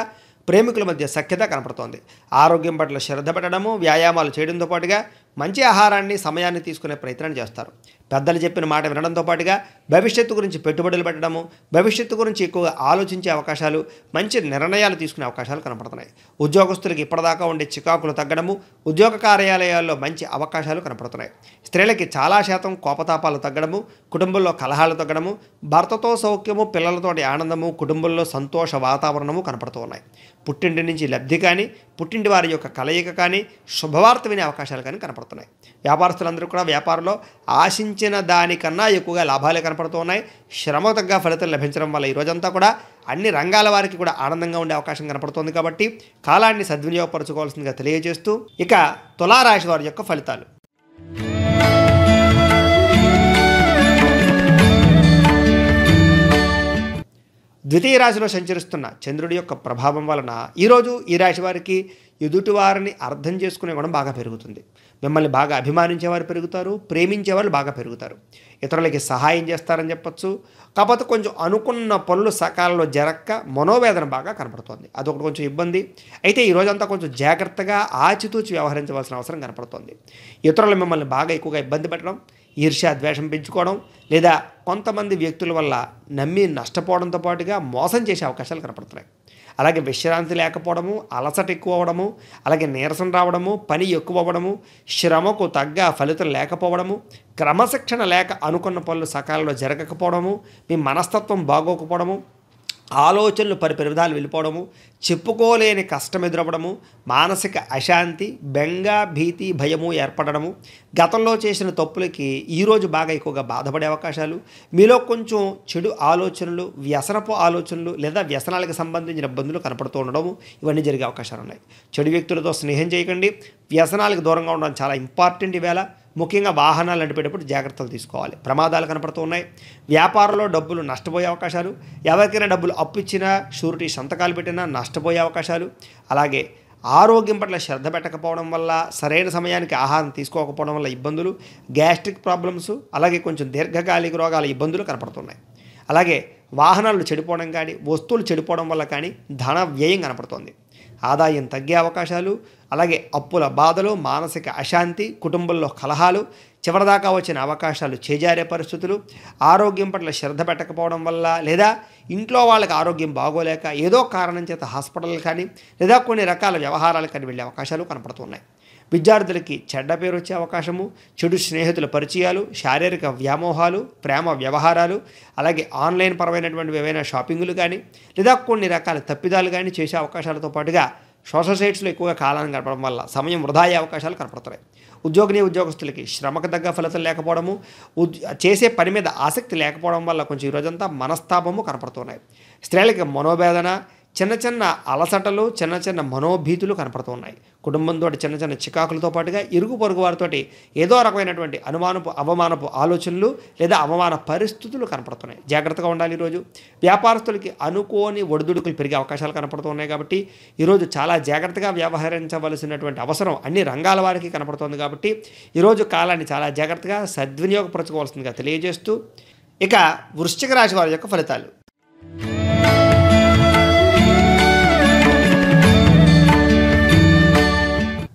ప్రేమికుల మధ్య సఖ్యత కనపడుతోంది ఆరోగ్యం పట్ల శ్రద్ధ పెట్టడము వ్యాయామాలు చేయడంతో పాటుగా మంచి ఆహారాన్ని సమయాన్ని తీసుకునే ప్రయత్నం చేస్తారు పెద్దలు చెప్పిన మాట వినడంతో పాటుగా భవిష్యత్తు గురించి పెట్టుబడులు పెట్టడము భవిష్యత్తు గురించి ఎక్కువగా ఆలోచించే అవకాశాలు మంచి నిర్ణయాలు తీసుకునే అవకాశాలు కనపడుతున్నాయి ఉద్యోగస్తులకు ఇప్పటిదాకా ఉండే చికాకులు తగ్గడము ఉద్యోగ కార్యాలయాల్లో మంచి అవకాశాలు కనపడుతున్నాయి స్త్రీలకి చాలా శాతం కోపతాపాలు తగ్గడము కుటుంబంలో కలహాలు తగ్గడము భర్తతో సౌఖ్యము పిల్లలతోటి ఆనందము కుటుంబంలో సంతోష వాతావరణము కనపడుతూ ఉన్నాయి పుట్టింటి నుంచి లబ్ధి కానీ పుట్టింటి వారి యొక్క కలయిక కానీ శుభవార్త వినే అవకాశాలు కానీ కనపడుతున్నాయి వ్యాపారస్తులందరూ కూడా వ్యాపారంలో ఆశించిన దానికన్నా ఎక్కువగా లాభాలే కనపడుతున్నాయి శ్రమ తగ్గ ఫలితం లభించడం వల్ల ఈరోజంతా కూడా అన్ని రంగాల వారికి కూడా ఆనందంగా ఉండే అవకాశం కనపడుతుంది కాబట్టి కాలాన్ని సద్వినియోగపరచుకోవాల్సిందిగా తెలియజేస్తూ ఇక తులారాశి వారి యొక్క ఫలితాలు ద్వితీయ రాశిలో సంచరిస్తున్న చంద్రుడి యొక్క ప్రభావం వలన ఈరోజు ఈ రాశి వారికి ఎదుటివారిని అర్థం చేసుకునే గుణం బాగా పెరుగుతుంది మిమ్మల్ని బాగా అభిమానించేవారు పెరుగుతారు ప్రేమించేవారు బాగా పెరుగుతారు ఇతరులకి సహాయం చేస్తారని చెప్పచ్చు కాకపోతే కొంచెం అనుకున్న పనులు సకాలంలో జరక్క మనోవేదన బాగా కనపడుతోంది అదొకటి కొంచెం ఇబ్బంది అయితే ఈ రోజంతా కొంచెం జాగ్రత్తగా ఆచితూచి వ్యవహరించవలసిన అవసరం కనపడుతోంది ఇతరులు మిమ్మల్ని బాగా ఎక్కువగా ఇబ్బంది పెట్టడం ఈర్ష్యా ద్వేషం పెంచుకోవడం లేదా కొంతమంది వ్యక్తుల వల్ల నమ్మి నష్టపోవడంతో పాటుగా మోసం చేసే అవకాశాలు కనపడుతున్నాయి అలాగే విశ్రాంతి లేకపోవడము అలసట ఎక్కువ అవడము అలాగే నీరసం రావడము పని ఎక్కువ అవ్వడము శ్రమకు తగ్గ ఫలితం లేకపోవడము క్రమశిక్షణ లేక అనుకున్న పనులు సకాలంలో జరగకపోవడము మీ మనస్తత్వం బాగోకపోవడము ఆలోచనలు పరిపరి విధాలు వెళ్ళిపోవడము చెప్పుకోలేని కష్టం ఎదురవ్వడము మానసిక అశాంతి బెంగ భీతి భయము ఏర్పడడము గతంలో చేసిన తప్పులకి ఈరోజు బాగా ఎక్కువగా బాధపడే అవకాశాలు మీలో కొంచెం చెడు ఆలోచనలు వ్యసనపు ఆలోచనలు లేదా వ్యసనాలకు సంబంధించిన ఇబ్బందులు కనపడుతూ ఉండడము ఇవన్నీ జరిగే అవకాశాలు ఉన్నాయి చెడు వ్యక్తులతో స్నేహం చేయకండి వ్యసనాలకు దూరంగా ఉండడం చాలా ఇంపార్టెంట్ ఈవేళ ముఖ్యంగా వాహనాలు నడిపేటప్పుడు జాగ్రత్తలు తీసుకోవాలి ప్రమాదాలు కనపడుతూ ఉన్నాయి వ్యాపారంలో డబ్బులు నష్టపోయే అవకాశాలు ఎవరికైనా డబ్బులు అప్పు ఇచ్చినా షూరిటీ సంతకాలు పెట్టినా నష్టపోయే అవకాశాలు అలాగే ఆరోగ్యం పట్ల శ్రద్ధ పెట్టకపోవడం వల్ల సరైన సమయానికి ఆహారం తీసుకోకపోవడం వల్ల ఇబ్బందులు గ్యాస్ట్రిక్ ప్రాబ్లమ్స్ అలాగే కొంచెం దీర్ఘకాలిక రోగాల ఇబ్బందులు కనపడుతున్నాయి అలాగే వాహనాలు చెడిపోవడం కానీ వస్తువులు చెడిపోవడం వల్ల కానీ ధన వ్యయం కనపడుతుంది ఆదాయం తగ్గే అవకాశాలు అలాగే అప్పుల బాధలు మానసిక అశాంతి కుటుంబంలో కలహాలు చివరిదాకా వచ్చిన అవకాశాలు చేజారే పరిస్థితులు ఆరోగ్యం పట్ల శ్రద్ధ పెట్టకపోవడం వల్ల లేదా ఇంట్లో వాళ్ళకి ఆరోగ్యం బాగోలేక ఏదో కారణం చేత హాస్పిటల్ కానీ లేదా కొన్ని రకాల వ్యవహారాలు కానీ వెళ్ళే అవకాశాలు కనపడుతున్నాయి విద్యార్థులకి చెడ్డ పేరు వచ్చే అవకాశము చెడు స్నేహితుల పరిచయాలు శారీరక వ్యామోహాలు ప్రేమ వ్యవహారాలు అలాగే ఆన్లైన్ పరమైనటువంటి ఏవైనా షాపింగ్లు కానీ లేదా కొన్ని రకాల తప్పిదాలు కానీ చేసే అవకాశాలతో పాటుగా సోషల్ సైట్స్లో ఎక్కువగా కాలాన్ని గడపడం వల్ల సమయం వృధా అయ్యే అవకాశాలు కనపడుతున్నాయి ఉద్యోగిని ఉద్యోగస్తులకి శ్రమకు తగ్గ ఫలితం లేకపోవడము చేసే పని మీద ఆసక్తి లేకపోవడం వల్ల కొంచెం ఈరోజంతా మనస్తాపము కనపడుతున్నాయి స్త్రీలకి మనోవేదన చిన్న చిన్న అలసటలు చిన్న చిన్న మనోభీతులు కనపడుతూ ఉన్నాయి కుటుంబంతో చిన్న చిన్న చికాకులతో పాటుగా ఇరుగు పొరుగు వారితోటి ఏదో రకమైనటువంటి అనుమానపు అవమానపు ఆలోచనలు లేదా అవమాన పరిస్థితులు కనపడుతున్నాయి జాగ్రత్తగా ఉండాలి ఈరోజు వ్యాపారస్తులకి అనుకోని ఒడిదుడుకులు పెరిగే అవకాశాలు కనపడుతున్నాయి కాబట్టి ఈరోజు చాలా జాగ్రత్తగా వ్యవహరించవలసినటువంటి అవసరం అన్ని రంగాల వారికి కనపడుతుంది కాబట్టి ఈరోజు కాలాన్ని చాలా జాగ్రత్తగా సద్వినియోగపరచుకోవాల్సిందిగా తెలియజేస్తూ ఇక వృశ్చిక రాశి వారి యొక్క ఫలితాలు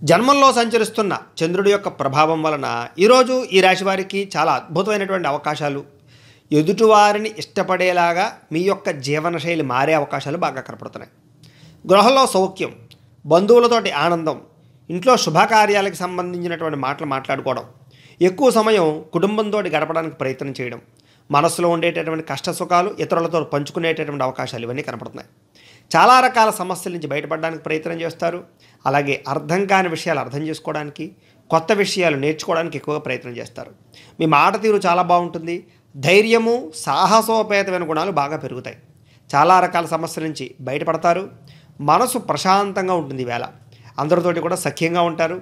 జన్మంలో సంచరిస్తున్న చంద్రుడి యొక్క ప్రభావం వలన ఈరోజు ఈ రాశి వారికి చాలా అద్భుతమైనటువంటి అవకాశాలు ఎదుటివారిని ఇష్టపడేలాగా మీ యొక్క జీవనశైలి మారే అవకాశాలు బాగా కనపడుతున్నాయి గృహంలో సౌఖ్యం బంధువులతోటి ఆనందం ఇంట్లో శుభకార్యాలకు సంబంధించినటువంటి మాటలు మాట్లాడుకోవడం ఎక్కువ సమయం కుటుంబంతో గడపడానికి ప్రయత్నం చేయడం మనసులో ఉండేటటువంటి కష్టసుఖాలు ఇతరులతో పంచుకునేటటువంటి అవకాశాలు ఇవన్నీ కనపడుతున్నాయి చాలా రకాల సమస్యల నుంచి బయటపడడానికి ప్రయత్నం చేస్తారు అలాగే అర్థం కాని విషయాలు అర్థం చేసుకోవడానికి కొత్త విషయాలు నేర్చుకోవడానికి ఎక్కువగా ప్రయత్నం చేస్తారు మీ మాట తీరు చాలా బాగుంటుంది ధైర్యము సాహసోపేతమైన గుణాలు బాగా పెరుగుతాయి చాలా రకాల సమస్యల నుంచి బయటపడతారు మనసు ప్రశాంతంగా ఉంటుంది వేళ అందరితోటి కూడా సఖ్యంగా ఉంటారు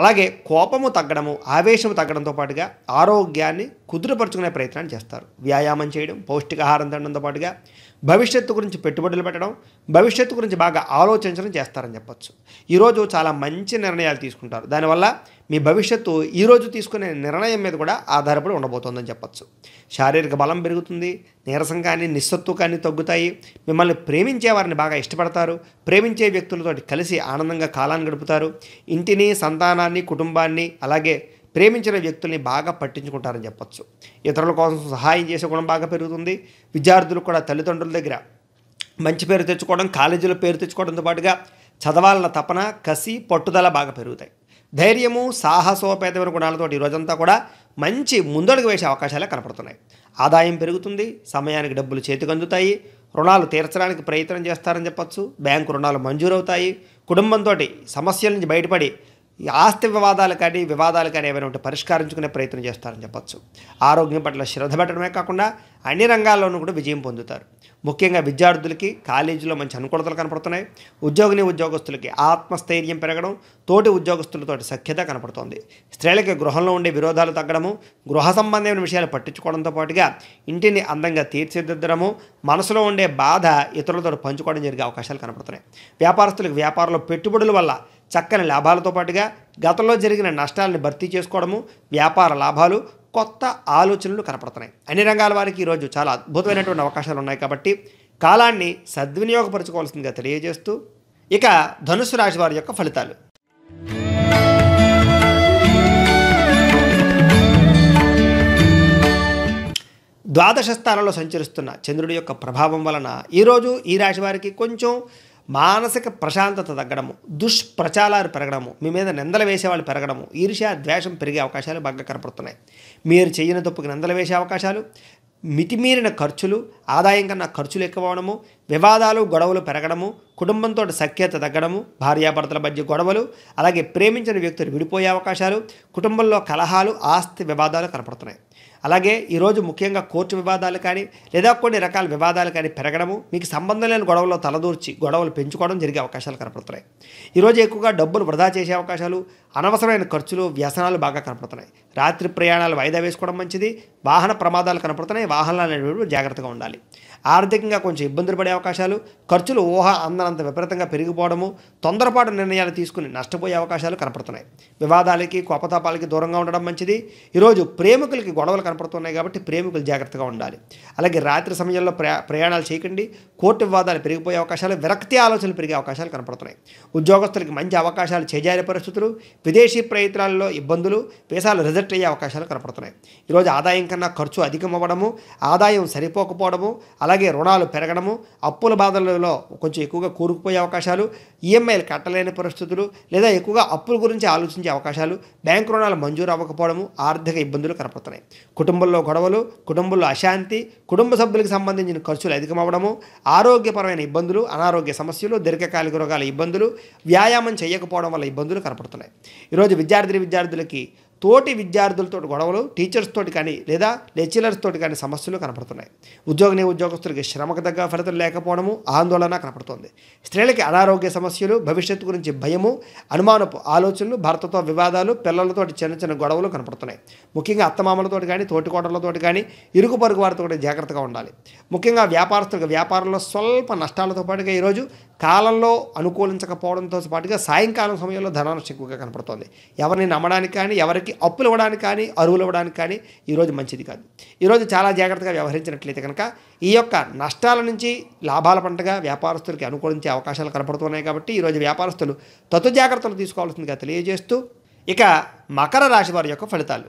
అలాగే కోపము తగ్గడము ఆవేశము తగ్గడంతో పాటుగా ఆరోగ్యాన్ని కుదురుపరుచుకునే ప్రయత్నాన్ని చేస్తారు వ్యాయామం చేయడం పౌష్టికాహారం తినడంతో పాటుగా భవిష్యత్తు గురించి పెట్టుబడులు పెట్టడం భవిష్యత్తు గురించి బాగా ఆలోచించడం చేస్తారని చెప్పచ్చు ఈరోజు చాలా మంచి నిర్ణయాలు తీసుకుంటారు దానివల్ల మీ భవిష్యత్తు ఈరోజు తీసుకునే నిర్ణయం మీద కూడా ఆధారపడి ఉండబోతోందని చెప్పచ్చు శారీరక బలం పెరుగుతుంది నీరసం కానీ నిస్సత్తు కానీ తగ్గుతాయి మిమ్మల్ని ప్రేమించే వారిని బాగా ఇష్టపడతారు ప్రేమించే వ్యక్తులతో కలిసి ఆనందంగా కాలాన్ని గడుపుతారు ఇంటిని సంతానాన్ని కుటుంబాన్ని అలాగే ప్రేమించిన వ్యక్తుల్ని బాగా పట్టించుకుంటారని చెప్పచ్చు ఇతరుల కోసం సహాయం చేసే గుణం బాగా పెరుగుతుంది విద్యార్థులు కూడా తల్లిదండ్రుల దగ్గర మంచి పేరు తెచ్చుకోవడం కాలేజీలో పేరు తెచ్చుకోవడంతో పాటుగా చదవాలన్న తపన కసి పట్టుదల బాగా పెరుగుతాయి ధైర్యము సాహసోపేతమైన గుణాలతో రోజంతా కూడా మంచి ముందడుగు వేసే అవకాశాలే కనపడుతున్నాయి ఆదాయం పెరుగుతుంది సమయానికి డబ్బులు చేతికి అందుతాయి రుణాలు తీర్చడానికి ప్రయత్నం చేస్తారని చెప్పచ్చు బ్యాంకు రుణాలు మంజూరవుతాయి కుటుంబంతో సమస్యల నుంచి బయటపడి ఈ ఆస్తి వివాదాలు కానీ వివాదాలు కానీ ఏమైనా ఉంటే పరిష్కరించుకునే ప్రయత్నం చేస్తారని చెప్పచ్చు ఆరోగ్యం పట్ల శ్రద్ధ పెట్టడమే కాకుండా అన్ని రంగాల్లోనూ కూడా విజయం పొందుతారు ముఖ్యంగా విద్యార్థులకి కాలేజీలో మంచి అనుకూలతలు కనపడుతున్నాయి ఉద్యోగిని ఉద్యోగస్తులకి ఆత్మస్థైర్యం పెరగడం తోటి ఉద్యోగస్తులతో సఖ్యత కనపడుతోంది స్త్రీలకి గృహంలో ఉండే విరోధాలు తగ్గడము గృహ సంబంధమైన విషయాలు పట్టించుకోవడంతో పాటుగా ఇంటిని అందంగా తీర్చిదిద్దడము మనసులో ఉండే బాధ ఇతరులతో పంచుకోవడం జరిగే అవకాశాలు కనపడుతున్నాయి వ్యాపారస్తులకు వ్యాపారంలో పెట్టుబడుల వల్ల చక్కని లాభాలతో పాటుగా గతంలో జరిగిన నష్టాలను భర్తీ చేసుకోవడము వ్యాపార లాభాలు కొత్త ఆలోచనలు కనపడుతున్నాయి అన్ని రంగాల వారికి ఈరోజు చాలా అద్భుతమైనటువంటి అవకాశాలు ఉన్నాయి కాబట్టి కాలాన్ని సద్వినియోగపరచుకోవాల్సిందిగా తెలియజేస్తూ ఇక ధనుసు రాశి వారి యొక్క ఫలితాలు ద్వాదశ స్థానంలో సంచరిస్తున్న చంద్రుడి యొక్క ప్రభావం వలన ఈరోజు ఈ రాశి వారికి కొంచెం మానసిక ప్రశాంతత తగ్గడము దుష్ప్రచారాలు పెరగడము మీ మీద నిందలు వేసేవాళ్ళు పెరగడము ఈర్ష్య ద్వేషం పెరిగే అవకాశాలు బాగా కనపడుతున్నాయి మీరు చేయని తప్పుకి నిందలు వేసే అవకాశాలు మితిమీరిన ఖర్చులు ఆదాయం కన్నా ఖర్చులు ఎక్కువడము వివాదాలు గొడవలు పెరగడము కుటుంబంతో సఖ్యత తగ్గడము భార్యాభర్తల మధ్య గొడవలు అలాగే ప్రేమించిన వ్యక్తులు విడిపోయే అవకాశాలు కుటుంబంలో కలహాలు ఆస్తి వివాదాలు కనపడుతున్నాయి అలాగే ఈరోజు ముఖ్యంగా కోర్టు వివాదాలు కానీ లేదా కొన్ని రకాల వివాదాలు కానీ పెరగడము మీకు సంబంధం లేని గొడవల్లో తలదూర్చి గొడవలు పెంచుకోవడం జరిగే అవకాశాలు కనపడుతున్నాయి ఈరోజు ఎక్కువగా డబ్బులు వృధా చేసే అవకాశాలు అనవసరమైన ఖర్చులు వ్యసనాలు బాగా కనపడుతున్నాయి రాత్రి ప్రయాణాలు వాయిదా వేసుకోవడం మంచిది వాహన ప్రమాదాలు కనపడుతున్నాయి వాహనాలు అనేవి జాగ్రత్తగా ఉండాలి ఆర్థికంగా కొంచెం ఇబ్బందులు పడే అవకాశాలు ఖర్చులు ఊహ అందనంత విపరీతంగా పెరిగిపోవడము తొందరపాటు నిర్ణయాలు తీసుకుని నష్టపోయే అవకాశాలు కనపడుతున్నాయి వివాదాలకి కోపతాపాలకి దూరంగా ఉండడం మంచిది ఈరోజు ప్రేమికులకి గొడవలు కనపడుతున్నాయి కాబట్టి ప్రేమికులు జాగ్రత్తగా ఉండాలి అలాగే రాత్రి సమయంలో ప్రయాణాలు చేయకండి కోర్టు వివాదాలు పెరిగిపోయే అవకాశాలు విరక్తి ఆలోచనలు పెరిగే అవకాశాలు కనపడుతున్నాయి ఉద్యోగస్తులకి మంచి అవకాశాలు చేజారే పరిస్థితులు విదేశీ ప్రయత్నాల్లో ఇబ్బందులు వీసాలు రిజెక్ట్ అయ్యే అవకాశాలు కనపడుతున్నాయి ఈరోజు ఆదాయం కన్నా ఖర్చు అధికమవ్వడము ఆదాయం సరిపోకపోవడము అలా అలాగే రుణాలు పెరగడము అప్పుల బాధలలో కొంచెం ఎక్కువగా కూరుకుపోయే అవకాశాలు ఈఎంఐలు కట్టలేని పరిస్థితులు లేదా ఎక్కువగా అప్పుల గురించి ఆలోచించే అవకాశాలు బ్యాంకు రుణాలు మంజూరు అవ్వకపోవడము ఆర్థిక ఇబ్బందులు కనపడుతున్నాయి కుటుంబంలో గొడవలు కుటుంబంలో అశాంతి కుటుంబ సభ్యులకు సంబంధించిన ఖర్చులు అధికమవ్వడము ఆరోగ్యపరమైన ఇబ్బందులు అనారోగ్య సమస్యలు దీర్ఘకాలిక రోగాల ఇబ్బందులు వ్యాయామం చేయకపోవడం వల్ల ఇబ్బందులు కనపడుతున్నాయి ఈరోజు విద్యార్థి విద్యార్థులకి తోటి విద్యార్థులతో గొడవలు టీచర్స్ తోటి కానీ లేదా లెక్చరర్స్ తోటి కానీ సమస్యలు కనపడుతున్నాయి ఉద్యోగిని ఉద్యోగస్తులకి శ్రమకు తగ్గ ఫలితం లేకపోవడము ఆందోళన కనపడుతుంది స్త్రీలకి అనారోగ్య సమస్యలు భవిష్యత్తు గురించి భయము అనుమానపు ఆలోచనలు భర్తతో వివాదాలు పిల్లలతో చిన్న చిన్న గొడవలు కనపడుతున్నాయి ముఖ్యంగా అత్తమామలతోటి కానీ తోటికోటలతోటి కానీ ఇరుగు పరుగు వారితో జాగ్రత్తగా ఉండాలి ముఖ్యంగా వ్యాపారస్తులకు వ్యాపారంలో స్వల్ప నష్టాలతో పాటుగా ఈరోజు కాలంలో అనుకూలించకపోవడంతో పాటుగా సాయంకాలం సమయంలో ధనాలు ఎక్కువగా కనపడుతుంది ఎవరిని నమ్మడానికి కానీ ఎవరికి వాళ్ళకి అప్పులు ఇవ్వడానికి కానీ అరువులు ఇవ్వడానికి కానీ ఈరోజు మంచిది కాదు ఈరోజు చాలా జాగ్రత్తగా వ్యవహరించినట్లయితే కనుక ఈ యొక్క నష్టాల నుంచి లాభాల పంటగా వ్యాపారస్తులకి అనుకూలించే అవకాశాలు కనపడుతున్నాయి కాబట్టి ఈరోజు వ్యాపారస్తులు తత్వ జాగ్రత్తలు తీసుకోవాల్సిందిగా తెలియజేస్తూ ఇక మకర రాశి వారి యొక్క ఫలితాలు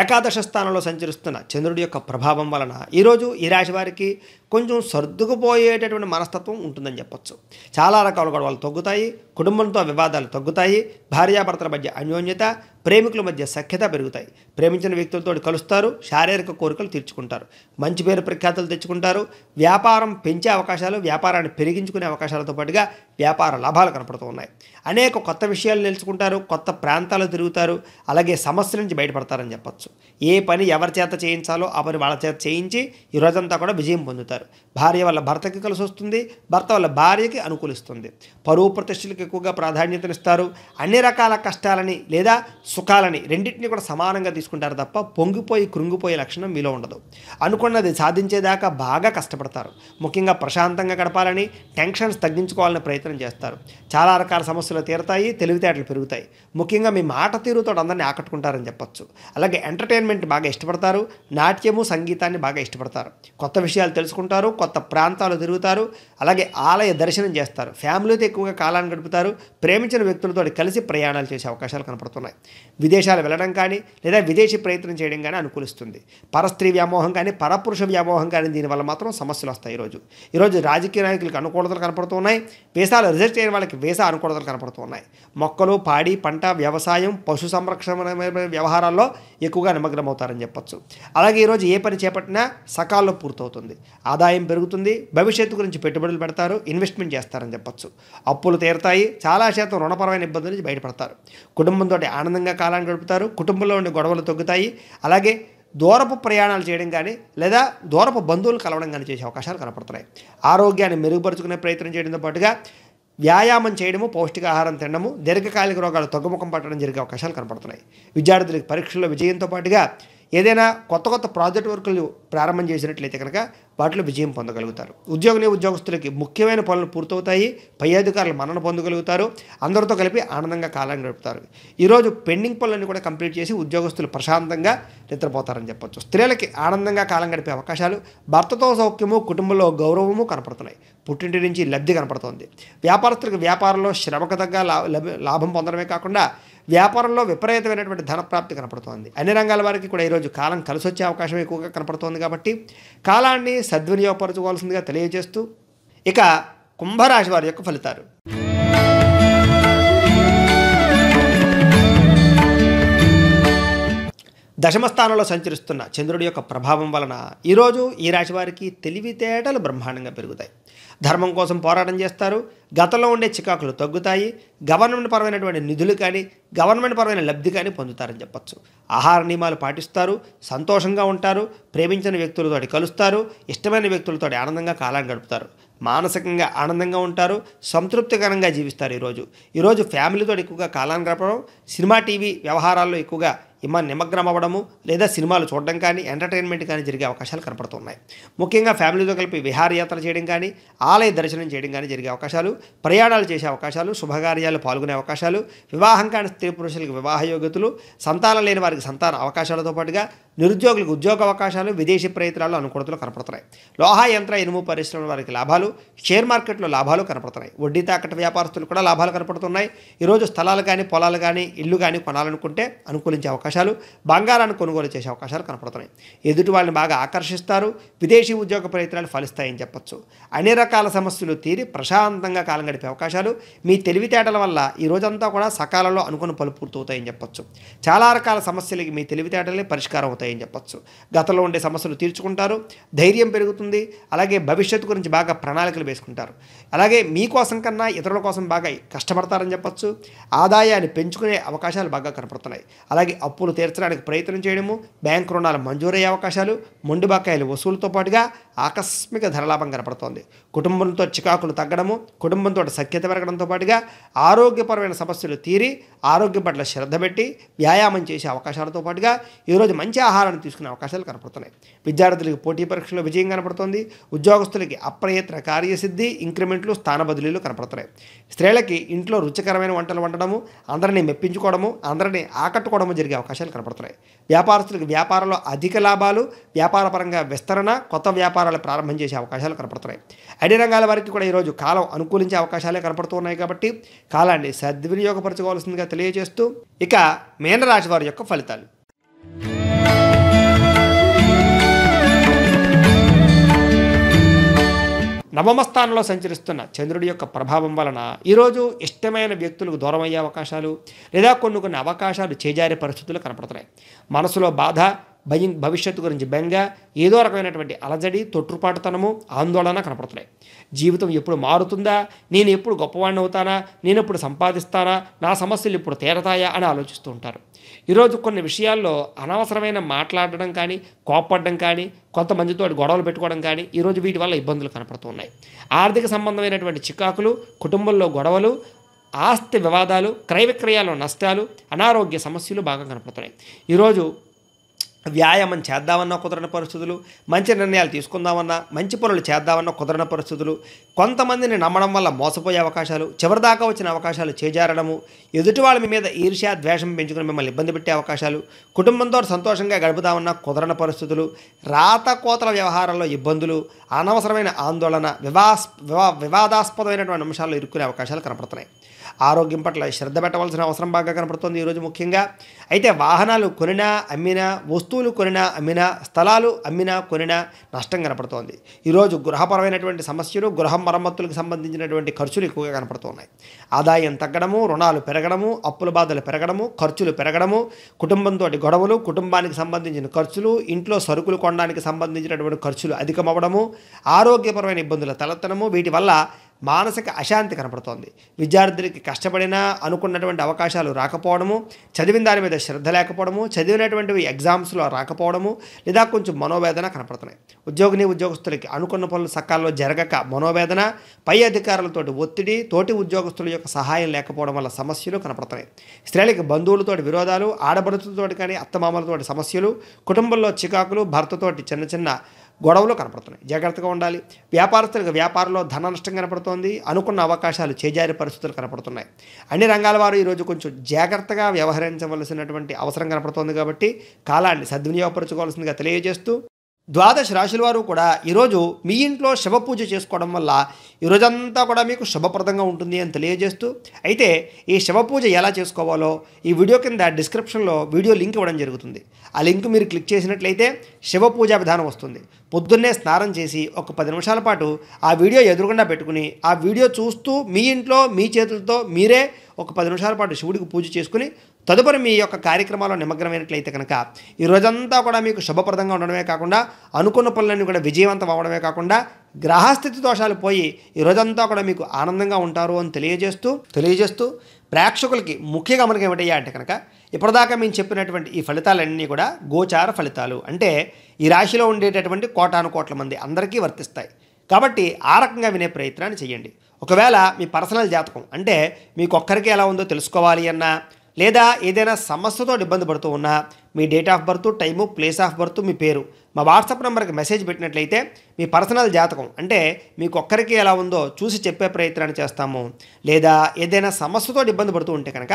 ఏకాదశ స్థానంలో సంచరిస్తున్న చంద్రుడి యొక్క ప్రభావం వలన ఈరోజు ఈ రాశి వారికి కొంచెం సర్దుకుపోయేటటువంటి మనస్తత్వం ఉంటుందని చెప్పొచ్చు చాలా రకాల గొడవలు తగ్గుతాయి కుటుంబంతో వివాదాలు తగ్గుతాయి భార్యాభర్తల మధ్య అన్యోన్యత ప్రేమికుల మధ్య సఖ్యత పెరుగుతాయి ప్రేమించిన వ్యక్తులతో కలుస్తారు శారీరక కోరికలు తీర్చుకుంటారు మంచి పేరు ప్రఖ్యాతులు తెచ్చుకుంటారు వ్యాపారం పెంచే అవకాశాలు వ్యాపారాన్ని పెరిగించుకునే అవకాశాలతో పాటుగా వ్యాపార లాభాలు కనపడుతూ ఉన్నాయి అనేక కొత్త విషయాలు నేర్చుకుంటారు కొత్త ప్రాంతాలు తిరుగుతారు అలాగే సమస్య నుంచి బయటపడతారని చెప్పచ్చు ఏ పని ఎవరి చేత చేయించాలో ఆ పని వాళ్ళ చేత చేయించి ఈ రోజంతా కూడా విజయం పొందుతారు భార్య వల్ల భర్తకి కలిసి వస్తుంది భర్త వల్ల భార్యకి అనుకూలిస్తుంది పరువు ప్రతిష్టలకు ఎక్కువగా ప్రాధాన్యతనిస్తారు అన్ని రకాల కష్టాలని లేదా సుఖాలని రెండింటినీ కూడా సమానంగా తీసుకుంటారు తప్ప పొంగిపోయి కృంగిపోయే లక్షణం మీలో ఉండదు అనుకున్నది సాధించేదాకా బాగా కష్టపడతారు ముఖ్యంగా ప్రశాంతంగా గడపాలని టెన్షన్స్ తగ్గించుకోవాలని ప్రయత్నం చేస్తారు చాలా రకాల సమస్యలు తీరతాయి తెలివితేటలు పెరుగుతాయి ముఖ్యంగా మీ మాట తీరుతో అందరినీ ఆకట్టుకుంటారని చెప్పొచ్చు అలాగే ఎంటర్టైన్మెంట్ బాగా ఇష్టపడతారు నాట్యము సంగీతాన్ని బాగా ఇష్టపడతారు కొత్త విషయాలు తెలుసుకుంటారు కొత్త కొత్త ప్రాంతాలు తిరుగుతారు అలాగే ఆలయ దర్శనం చేస్తారు ఫ్యామిలీతో ఎక్కువగా కాలాన్ని గడుపుతారు ప్రేమించిన వ్యక్తులతో కలిసి ప్రయాణాలు చేసే అవకాశాలు కనపడుతున్నాయి విదేశాలు వెళ్ళడం కానీ లేదా విదేశీ ప్రయత్నం చేయడం కానీ అనుకూలిస్తుంది పరస్త్రీ వ్యామోహం కానీ పరపురుష వ్యామోహం కానీ దీనివల్ల మాత్రం సమస్యలు వస్తాయి ఈరోజు ఈరోజు రాజకీయ నాయకులకు అనుకూలతలు కనపడుతున్నాయి వీసాలు రిజర్వ్ చేయని వాళ్ళకి వీసా అనుకూలతలు కనపడుతున్నాయి మొక్కలు పాడి పంట వ్యవసాయం పశు సంరక్షణ వ్యవహారాల్లో ఎక్కువగా నిమగ్నమవుతారని చెప్పొచ్చు అలాగే ఈరోజు ఏ పని చేపట్టినా సకాల్లో పూర్తవుతుంది ఆదాయం పెరుగుతుంది భవిష్యత్తు గురించి పెట్టుబడులు పెడతారు ఇన్వెస్ట్మెంట్ చేస్తారని చెప్పచ్చు అప్పులు తీరతాయి చాలా శాతం రుణపరమైన ఇబ్బందుల నుంచి బయటపడతారు కుటుంబంతో ఆనందంగా కాలాన్ని గడుపుతారు కుటుంబంలో ఉండే గొడవలు తగ్గుతాయి అలాగే దూరపు ప్రయాణాలు చేయడం కానీ లేదా దూరపు బంధువులు కలవడం కానీ చేసే అవకాశాలు కనపడుతున్నాయి ఆరోగ్యాన్ని మెరుగుపరుచుకునే ప్రయత్నం చేయడంతో పాటుగా వ్యాయామం చేయడము పౌష్టికాహారం తినడము దీర్ఘకాలిక రోగాలు తగ్గుముఖం పట్టడం జరిగే అవకాశాలు కనపడుతున్నాయి విద్యార్థులకు పరీక్షల్లో విజయంతో పాటుగా ఏదైనా కొత్త కొత్త ప్రాజెక్ట్ వర్కులు ప్రారంభం చేసినట్లయితే కనుక వాటిలో విజయం పొందగలుగుతారు ఉద్యోగులు ఉద్యోగస్తులకి ముఖ్యమైన పనులు పూర్తవుతాయి పై అధికారులు మనను పొందగలుగుతారు అందరితో కలిపి ఆనందంగా కాలాన్ని గడుపుతారు ఈరోజు పెండింగ్ పనులన్నీ కూడా కంప్లీట్ చేసి ఉద్యోగస్తులు ప్రశాంతంగా నిద్రపోతారని చెప్పొచ్చు స్త్రీలకి ఆనందంగా కాలం గడిపే అవకాశాలు భర్తతో సౌఖ్యము కుటుంబంలో గౌరవము కనపడుతున్నాయి పుట్టింటి నుంచి లబ్ధి కనపడుతోంది వ్యాపారస్తులకు వ్యాపారంలో శ్రమకు తగ్గ లాభం పొందడమే కాకుండా వ్యాపారంలో విపరీతమైనటువంటి ధనప్రాప్తి కనపడుతోంది అన్ని రంగాల వారికి కూడా ఈరోజు కాలం కలిసి వచ్చే అవకాశం ఎక్కువగా కనపడుతోంది కాబట్టి కాలాన్ని సద్వినియోగపరచుకోవాల్సిందిగా తెలియజేస్తూ ఇక కుంభరాశి వారి యొక్క ఫలితాలు దశమస్థానంలో సంచరిస్తున్న చంద్రుడి యొక్క ప్రభావం వలన ఈరోజు ఈ రాశి వారికి తెలివితేటలు బ్రహ్మాండంగా పెరుగుతాయి ధర్మం కోసం పోరాటం చేస్తారు గతంలో ఉండే చికాకులు తగ్గుతాయి గవర్నమెంట్ పరమైనటువంటి నిధులు కానీ గవర్నమెంట్ పరమైన లబ్ధి కానీ పొందుతారని చెప్పచ్చు ఆహార నియమాలు పాటిస్తారు సంతోషంగా ఉంటారు ప్రేమించిన వ్యక్తులతో కలుస్తారు ఇష్టమైన వ్యక్తులతో ఆనందంగా కాలం గడుపుతారు మానసికంగా ఆనందంగా ఉంటారు సంతృప్తికరంగా జీవిస్తారు ఈరోజు ఈరోజు ఫ్యామిలీతో ఎక్కువగా కాలాన్ని గడపడం సినిమా టీవీ వ్యవహారాల్లో ఎక్కువగా ఇమ్మ నిమగ్నం అవ్వడము లేదా సినిమాలు చూడడం కానీ ఎంటర్టైన్మెంట్ కానీ జరిగే అవకాశాలు కనపడుతున్నాయి ముఖ్యంగా ఫ్యామిలీతో కలిపి విహారయాత్ర చేయడం కానీ ఆలయ దర్శనం చేయడం కానీ జరిగే అవకాశాలు ప్రయాణాలు చేసే అవకాశాలు శుభకార్యాలు పాల్గొనే అవకాశాలు వివాహం కాని స్త్రీ పురుషులకు వివాహ యోగ్యతలు సంతానం లేని వారికి సంతాన అవకాశాలతో పాటుగా నిరుద్యోగులకు ఉద్యోగ అవకాశాలు విదేశీ ప్రయత్నాలు అనుకూలతలు కనపడుతున్నాయి లోహ యంత్ర ఇనుము పరిశ్రమల వారికి లాభాలు షేర్ మార్కెట్లో లాభాలు కనపడుతున్నాయి వడ్డీ తాకట్టు వ్యాపారస్తులు కూడా లాభాలు కనపడుతున్నాయి ఈరోజు స్థలాలు కానీ పొలాలు కానీ ఇల్లు కానీ కొనాలనుకుంటే అనుకూలించే అవకాశం అవకాశాలు బంగారాన్ని కొనుగోలు చేసే అవకాశాలు కనపడుతున్నాయి ఎదుటి వాళ్ళని బాగా ఆకర్షిస్తారు విదేశీ ఉద్యోగ ప్రయత్నాలు ఫలిస్తాయని చెప్పచ్చు అన్ని రకాల సమస్యలు తీరి ప్రశాంతంగా కాలం గడిపే అవకాశాలు మీ తెలివితేటల వల్ల ఈ రోజంతా కూడా సకాలంలో అనుకున్న పలు పూర్తవుతాయని చెప్పొచ్చు చాలా రకాల సమస్యలకి మీ తెలివితేటలే పరిష్కారం అవుతాయని చెప్పచ్చు గతంలో ఉండే సమస్యలు తీర్చుకుంటారు ధైర్యం పెరుగుతుంది అలాగే భవిష్యత్తు గురించి బాగా ప్రణాళికలు వేసుకుంటారు అలాగే మీకోసం కన్నా ఇతరుల కోసం బాగా కష్టపడతారని చెప్పచ్చు ఆదాయాన్ని పెంచుకునే అవకాశాలు బాగా కనపడుతున్నాయి అలాగే అప్పు అప్పులు తీర్చడానికి ప్రయత్నం చేయడము బ్యాంకు రుణాలు మంజూరయ్యే అవకాశాలు మొండి బకాయిలు వసూలుతో పాటుగా ఆకస్మిక ధరలాభం కనపడుతోంది కుటుంబంతో చికాకులు తగ్గడము కుటుంబంతో సఖ్యత పెరగడంతో పాటుగా ఆరోగ్యపరమైన సమస్యలు తీరి ఆరోగ్యం పట్ల శ్రద్ధ పెట్టి వ్యాయామం చేసే అవకాశాలతో పాటుగా ఈరోజు మంచి ఆహారాన్ని తీసుకునే అవకాశాలు కనపడుతున్నాయి విద్యార్థులకు పోటీ పరీక్షలో విజయం కనపడుతోంది ఉద్యోగస్తులకి అప్రయత్న కార్యసిద్ధి ఇంక్రిమెంట్లు స్థాన బదిలీలు కనపడుతున్నాయి స్త్రీలకి ఇంట్లో రుచికరమైన వంటలు వండడము అందరినీ మెప్పించుకోవడము అందరినీ ఆకట్టుకోవడము జరిగే అవకాశాలు కనపడుతున్నాయి వ్యాపారస్తులకు వ్యాపారంలో అధిక లాభాలు వ్యాపారపరంగా విస్తరణ కొత్త వ్యాపార వ్యాపారాలు ప్రారంభం చేసే అవకాశాలు కనపడుతున్నాయి అన్ని రంగాల వారికి కూడా ఈరోజు కాలం అనుకూలించే అవకాశాలే కనపడుతున్నాయి కాబట్టి కాలాన్ని సద్వినియోగపరచుకోవాల్సిందిగా తెలియజేస్తూ ఇక మీనరాశి వారి యొక్క ఫలితాలు నవమ స్థానంలో సంచరిస్తున్న చంద్రుడి యొక్క ప్రభావం వలన ఈరోజు ఇష్టమైన వ్యక్తులకు దూరం అయ్యే అవకాశాలు లేదా కొన్ని కొన్ని అవకాశాలు చేజారే పరిస్థితులు కనపడుతున్నాయి మనసులో బాధ భయం భవిష్యత్తు గురించి బెంగ ఏదో రకమైనటువంటి అలజడి తొట్టుపాటుతనము ఆందోళన కనపడుతున్నాయి జీవితం ఎప్పుడు మారుతుందా నేను ఎప్పుడు గొప్పవాడిని అవుతానా నేను ఎప్పుడు సంపాదిస్తానా నా సమస్యలు ఇప్పుడు తీరతాయా అని ఆలోచిస్తూ ఉంటారు ఈరోజు కొన్ని విషయాల్లో అనవసరమైన మాట్లాడడం కానీ కోప్పడడం కానీ కొంతమందితో గొడవలు పెట్టుకోవడం కానీ ఈరోజు వీటి వల్ల ఇబ్బందులు కనపడుతున్నాయి ఆర్థిక సంబంధమైనటువంటి చికాకులు కుటుంబంలో గొడవలు ఆస్తి వివాదాలు క్రయ విక్రయాల నష్టాలు అనారోగ్య సమస్యలు బాగా కనపడుతున్నాయి ఈరోజు వ్యాయామం చేద్దామన్నా కుదరని పరిస్థితులు మంచి నిర్ణయాలు తీసుకుందామన్నా మంచి పనులు చేద్దామన్నా కుదరని పరిస్థితులు కొంతమందిని నమ్మడం వల్ల మోసపోయే అవకాశాలు చివరిదాకా వచ్చిన అవకాశాలు చేజారడము ఎదుటి వాళ్ళ మీద ఈర్ష్య ద్వేషం పెంచుకుని మిమ్మల్ని ఇబ్బంది పెట్టే అవకాశాలు కుటుంబంతో సంతోషంగా గడుపుదామన్న కుదరని పరిస్థితులు రాత కోతల వ్యవహారాల్లో ఇబ్బందులు అనవసరమైన ఆందోళన వివాస్ వివాదాస్పదమైనటువంటి అంశాల్లో ఇరుక్కునే అవకాశాలు కనపడుతున్నాయి ఆరోగ్యం పట్ల శ్రద్ధ పెట్టవలసిన అవసరం బాగా కనపడుతుంది ఈరోజు ముఖ్యంగా అయితే వాహనాలు కొనినా అమ్మినా వస్తువులు కొనినా అమ్మినా స్థలాలు అమ్మినా కొనినా నష్టం కనపడుతోంది ఈరోజు గృహపరమైనటువంటి సమస్యలు గృహ మరమ్మతులకు సంబంధించినటువంటి ఖర్చులు ఎక్కువగా కనపడుతున్నాయి ఆదాయం తగ్గడము రుణాలు పెరగడము అప్పుల బాధలు పెరగడము ఖర్చులు పెరగడము కుటుంబంతో గొడవలు కుటుంబానికి సంబంధించిన ఖర్చులు ఇంట్లో సరుకులు కొనడానికి సంబంధించినటువంటి ఖర్చులు అధికమవ్వడము ఆరోగ్యపరమైన ఇబ్బందుల తలెత్తడము వీటి వల్ల మానసిక అశాంతి కనపడుతోంది విద్యార్థులకి కష్టపడినా అనుకున్నటువంటి అవకాశాలు రాకపోవడము చదివిన దాని మీద శ్రద్ధ లేకపోవడము చదివినటువంటివి ఎగ్జామ్స్లో రాకపోవడము లేదా కొంచెం మనోవేదన కనపడుతున్నాయి ఉద్యోగిని ఉద్యోగస్తులకి అనుకున్న పనులు సకాలంలో జరగక మనోవేదన పై అధికారులతోటి ఒత్తిడి తోటి ఉద్యోగస్తుల యొక్క సహాయం లేకపోవడం వల్ల సమస్యలు కనపడుతున్నాయి స్త్రీలకి బంధువులతోటి విరోధాలు ఆడబడుతులతోటి కానీ అత్తమామలతోటి సమస్యలు కుటుంబంలో చికాకులు భర్తతోటి చిన్న చిన్న గొడవలు కనపడుతున్నాయి జాగ్రత్తగా ఉండాలి వ్యాపారస్తులకు వ్యాపారంలో ధన నష్టం కనపడుతోంది అనుకున్న అవకాశాలు చేజారి పరిస్థితులు కనపడుతున్నాయి అన్ని రంగాల వారు ఈరోజు కొంచెం జాగ్రత్తగా వ్యవహరించవలసినటువంటి అవసరం కనపడుతోంది కాబట్టి కాలాన్ని సద్వినియోగపరచుకోవాల్సిందిగా తెలియజేస్తూ ద్వాదశ రాశుల వారు కూడా ఈరోజు మీ ఇంట్లో శివపూజ చేసుకోవడం వల్ల ఈరోజంతా కూడా మీకు శుభప్రదంగా ఉంటుంది అని తెలియజేస్తూ అయితే ఈ శివపూజ ఎలా చేసుకోవాలో ఈ వీడియో కింద డిస్క్రిప్షన్లో వీడియో లింక్ ఇవ్వడం జరుగుతుంది ఆ లింక్ మీరు క్లిక్ చేసినట్లయితే శివపూజ విధానం వస్తుంది పొద్దున్నే స్నానం చేసి ఒక పది నిమిషాల పాటు ఆ వీడియో ఎదురుగుండా పెట్టుకుని ఆ వీడియో చూస్తూ మీ ఇంట్లో మీ చేతులతో మీరే ఒక పది నిమిషాల పాటు శివుడికి పూజ చేసుకుని తదుపరి మీ యొక్క కార్యక్రమాల్లో నిమగ్నమైనట్లయితే కనుక ఈ రోజంతా కూడా మీకు శుభప్రదంగా ఉండడమే కాకుండా అనుకున్న పనులన్నీ కూడా విజయవంతం అవడమే కాకుండా గ్రహస్థితి దోషాలు పోయి ఈ రోజంతా కూడా మీకు ఆనందంగా ఉంటారు అని తెలియజేస్తూ తెలియజేస్తూ ప్రేక్షకులకి ముఖ్య గమనికం ఏమిటయ్యా అంటే కనుక ఇప్పటిదాకా మేము చెప్పినటువంటి ఈ ఫలితాలన్నీ కూడా గోచార ఫలితాలు అంటే ఈ రాశిలో ఉండేటటువంటి కోటాను కోట్ల మంది అందరికీ వర్తిస్తాయి కాబట్టి ఆ రకంగా వినే ప్రయత్నాన్ని చేయండి ఒకవేళ మీ పర్సనల్ జాతకం అంటే మీకు ఒక్కరికి ఎలా ఉందో తెలుసుకోవాలి అన్నా లేదా ఏదైనా సమస్యతో ఇబ్బంది పడుతూ ఉన్నా మీ date of birth time place of birth మీ పేరు మా వాట్సాప్ నెంబర్కి మెసేజ్ పెట్టినట్లయితే మీ పర్సనల్ జాతకం అంటే మీకు ఒక్కరికి ఎలా ఉందో చూసి చెప్పే ప్రయత్నాన్ని చేస్తాము లేదా ఏదైనా సమస్యతో ఇబ్బంది పడుతూ ఉంటే కనుక